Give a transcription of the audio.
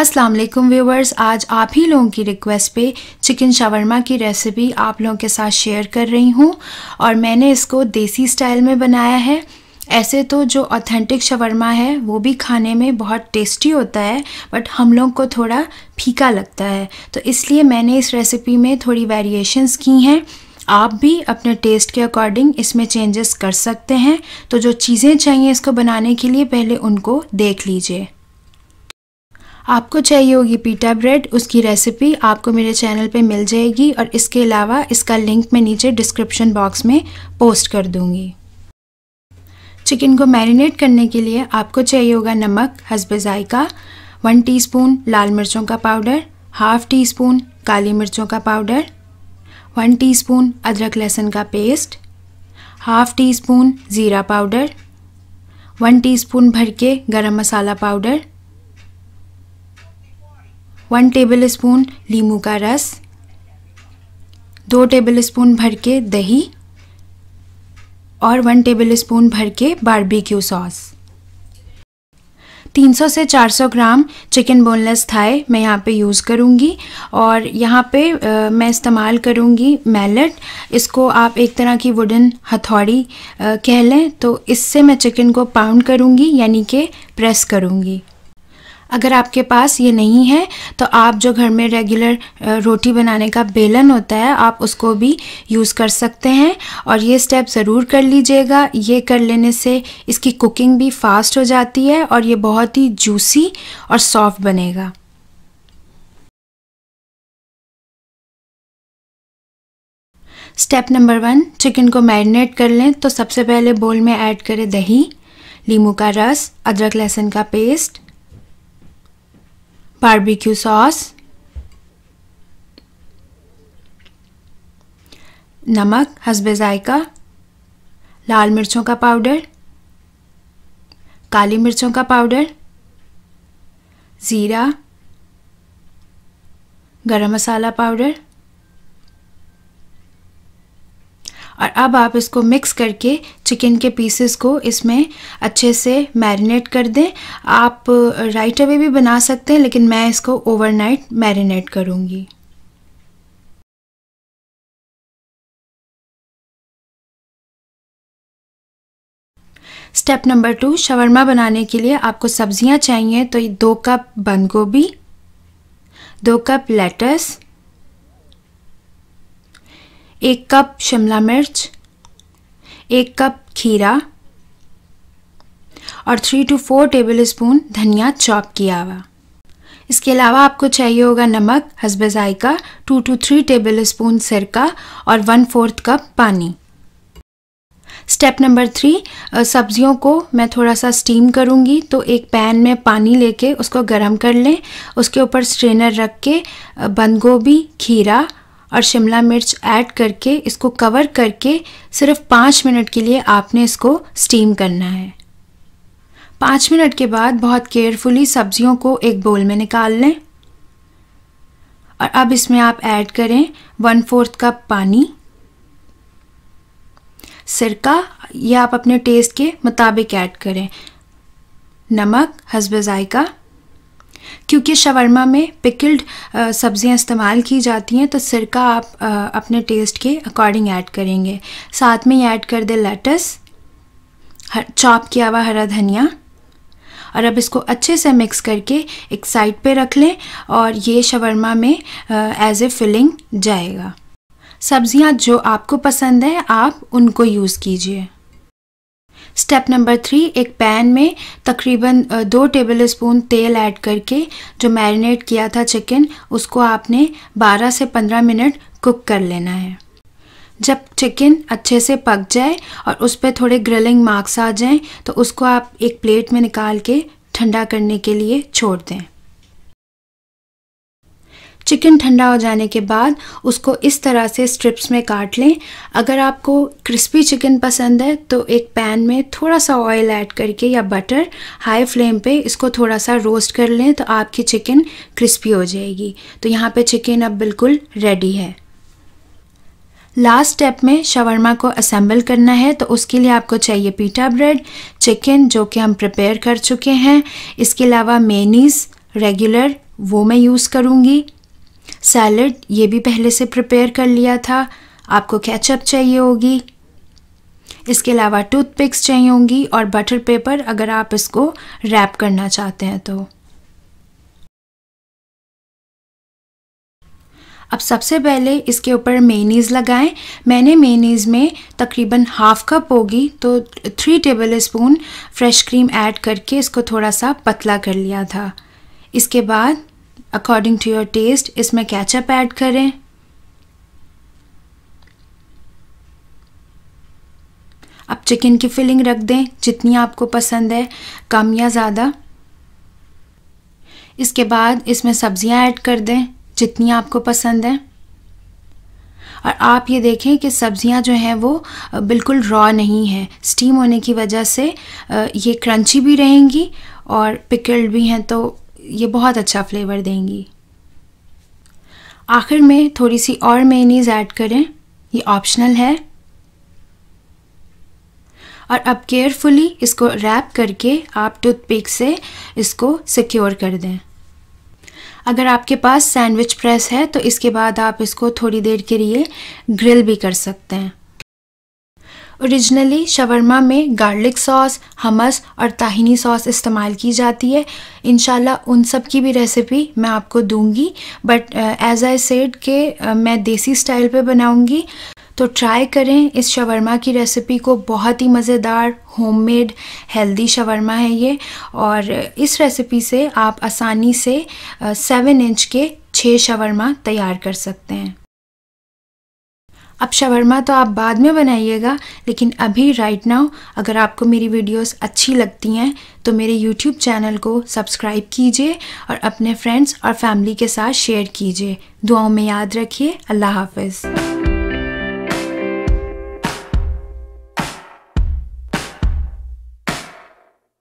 अस्सलाम वालेकुम व्यूवर्स आज आप ही लोगों की रिक्वेस्ट पे चिकन शावरमा की रेसिपी आप लोगों के साथ शेयर कर रही हूँ और मैंने इसको देसी स्टाइल में बनाया है ऐसे तो जो ऑथेंटिक शवरमा है वो भी खाने में बहुत टेस्टी होता है बट हम लोग को थोड़ा फीका लगता है तो इसलिए मैंने इस रेसिपी में थोड़ी वेरिएशंस की हैं आप भी अपने टेस्ट के अकॉर्डिंग इसमें चेंजेस कर सकते हैं तो जो चीज़ें चाहिए इसको बनाने के लिए पहले उनको देख लीजिए आपको चाहिए होगी पीटा ब्रेड उसकी रेसिपी आपको मेरे चैनल पे मिल जाएगी और इसके अलावा इसका लिंक मैं नीचे डिस्क्रिप्शन बॉक्स में पोस्ट कर दूँगी चिकन को मैरिनेट करने के लिए आपको चाहिए होगा नमक हसब ज़ायका वन टी लाल मिर्चों का पाउडर हाफ़ टी स्पून काली मिर्चों का पाउडर वन टी अदरक लहसुन का पेस्ट हाफ़ टी स्पून ज़ीरा पाउडर वन टीस्पून भर के गरम मसाला पाउडर वन टेबल स्पून लीमू का रस दो टेबल स्पून भर के दही और वन टेबल स्पून भर के बारबेक्यू सॉस 300 से 400 ग्राम चिकन बोनलेस थाई मैं यहाँ पे यूज़ करूँगी और यहाँ पे आ, मैं इस्तेमाल करूँगी मैलेट इसको आप एक तरह की वुडन हथौड़ी कह लें तो इससे मैं चिकन को पाउंड करूँगी यानी कि प्रेस करूँगी अगर आपके पास ये नहीं है तो आप जो घर में रेगुलर रोटी बनाने का बेलन होता है आप उसको भी यूज़ कर सकते हैं और ये स्टेप ज़रूर कर लीजिएगा ये कर लेने से इसकी कुकिंग भी फास्ट हो जाती है और ये बहुत ही जूसी और सॉफ्ट बनेगा स्टेप नंबर वन चिकन को मैरिनेट कर लें तो सबसे पहले बोल में ऐड करें दही लीमू का रस अदरक लहसुन का पेस्ट barbecue सॉस नमक हसब ज़ायका लाल मिर्चों का पाउडर काली मिर्चों का पाउडर ज़ीरा गरम मसाला पाउडर और अब आप इसको मिक्स करके चिकन के पीसेस को इसमें अच्छे से मैरिनेट कर दें आप राइट अवे भी बना सकते हैं लेकिन मैं इसको ओवरनाइट मैरिनेट करूँगी स्टेप नंबर टू शवरमा बनाने के लिए आपको सब्जियां चाहिए तो दो कप बंद गोभी दो कप लेटस एक कप शिमला मिर्च एक कप खीरा और three two four tablespoon धनिया चॉप किया हुआ इसके अलावा आपको चाहिए होगा नमक हसब जायका two two three tablespoon सिरका और वन फोर्थ कप पानी स्टेप नंबर थ्री सब्जियों को मैं थोड़ा सा स्टीम करूँगी तो एक पैन में पानी लेके उसको गर्म कर लें उसके ऊपर स्ट्रेनर रख के बंद गोभी खीरा और शिमला मिर्च ऐड करके इसको कवर करके सिर्फ पाँच मिनट के लिए आपने इसको स्टीम करना है पाँच मिनट के बाद बहुत केयरफुली सब्जियों को एक बोल में निकाल लें और अब इसमें आप ऐड करें वन फोर्थ कप पानी सिरका या आप अपने टेस्ट के मुताबिक ऐड करें नमक हसबाइका क्योंकि शवरमा में पिकल्ड सब्ज़ियाँ इस्तेमाल की जाती हैं तो सिरका आप आ, अपने टेस्ट के अकॉर्डिंग ऐड करेंगे साथ में ही ऐड कर दें लेटस चॉप किया हुआ हरा धनिया और अब इसको अच्छे से मिक्स करके एक साइड पे रख लें और ये शवरमा में एज ए फिलिंग जाएगा सब्ज़ियाँ जो आपको पसंद है आप उनको यूज़ कीजिए स्टेप नंबर थ्री एक पैन में तकरीबन दो टेबल स्पून तेल ऐड करके जो मैरिनेट किया था चिकन उसको आपने 12 से 15 मिनट कुक कर लेना है जब चिकन अच्छे से पक जाए और उस पर थोड़े ग्रिलिंग मार्क्स आ जाएं तो उसको आप एक प्लेट में निकाल के ठंडा करने के लिए छोड़ दें चिकन ठंडा हो जाने के बाद उसको इस तरह से स्ट्रिप्स में काट लें अगर आपको क्रिस्पी चिकन पसंद है तो एक पैन में थोड़ा सा ऑयल ऐड करके या बटर हाई फ्लेम पे इसको थोड़ा सा रोस्ट कर लें तो आपकी चिकन क्रिस्पी हो जाएगी तो यहाँ पे चिकन अब बिल्कुल रेडी है लास्ट स्टेप में शवरमा को असेंबल करना है तो उसके लिए आपको चाहिए पीटा ब्रेड चिकन जो कि हम प्रिपेयर कर चुके हैं इसके अलावा मेनीस रेगुलर वो मैं यूज़ करूँगी सैलड ये भी पहले से प्रिपेयर कर लिया था आपको कैचअप चाहिए होगी इसके अलावा टूथपिक्स चाहिए होंगी और बटर पेपर अगर आप इसको रैप करना चाहते हैं तो अब सबसे पहले इसके ऊपर मेनीज लगाएं मैंने मेनीज में तकरीबन हाफ कप होगी तो three tablespoon fresh cream add करके इसको थोड़ा सा पतला कर लिया था इसके बाद अकॉर्डिंग टू योर टेस्ट इसमें कैचअप ऐड करें अब चिकन की फिलिंग रख दें जितनी आपको पसंद है कम या ज़्यादा इसके बाद इसमें सब्ज़ियाँ ऐड कर दें जितनी आपको पसंद है और आप ये देखें कि सब्ज़ियाँ जो हैं वो बिल्कुल रॉ नहीं हैं स्टीम होने की वजह से ये क्रंची भी रहेंगी और पिकल्ड भी हैं तो ये बहुत अच्छा फ्लेवर देंगी आखिर में थोड़ी सी और मेनीज ऐड करें ये ऑप्शनल है और अब केयरफुली इसको रैप करके आप टूथपिक से इसको सिक्योर कर दें अगर आपके पास सैंडविच प्रेस है तो इसके बाद आप इसको थोड़ी देर के लिए ग्रिल भी कर सकते हैं ओरिजिनली शवरमा में गार्लिक सॉस हमस और ताहिनी सॉस इस्तेमाल की जाती है इन उन सब की भी रेसिपी मैं आपको दूंगी बट एज़ आई सेड के uh, मैं देसी स्टाइल पे बनाऊंगी तो ट्राई करें इस शवरमा की रेसिपी को बहुत ही मज़ेदार होममेड हेल्दी शवरमा है ये और इस रेसिपी से आप आसानी से सेवन uh, इंच के छः शवरमा तैयार कर सकते हैं अब शवरमा तो आप बाद में बनाइएगा लेकिन अभी राइट नाउ अगर आपको मेरी वीडियोस अच्छी लगती हैं तो मेरे यूट्यूब चैनल को सब्सक्राइब कीजिए और अपने फ्रेंड्स और फैमिली के साथ शेयर कीजिए दुआओं में याद रखिए अल्लाह हाफिज़